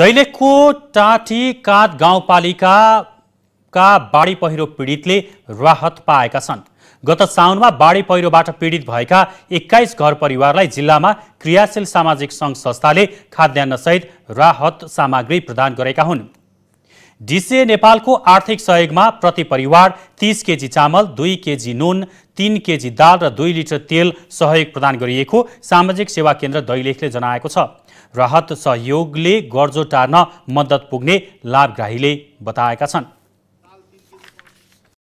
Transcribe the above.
दैलेखको टाँटी काँध गाउँपालिकाका बाढी पहिरो पीडितले राहत पाएका छन् गत साउनमा बाढी पहिरोबाट पीडित भएका एक्काइस घर परिवारलाई जिल्लामा क्रियाशील सामाजिक सङ्घ संस्थाले खाद्यान्नसहित राहत सामग्री प्रदान गरेका हुन् डिसिए नेपालको आर्थिक सहयोगमा प्रति परिवार तिस केजी चामल दुई केजी नुन तिन केजी दाल र दुई लिटर तेल सहयोग प्रदान गरिएको सामाजिक सेवा केन्द्र दैलेखले जनाएको छ राहत सहयोगले गर्जो टार्न मद्दत पुग्ने लाभग्राहीले बताएका छन्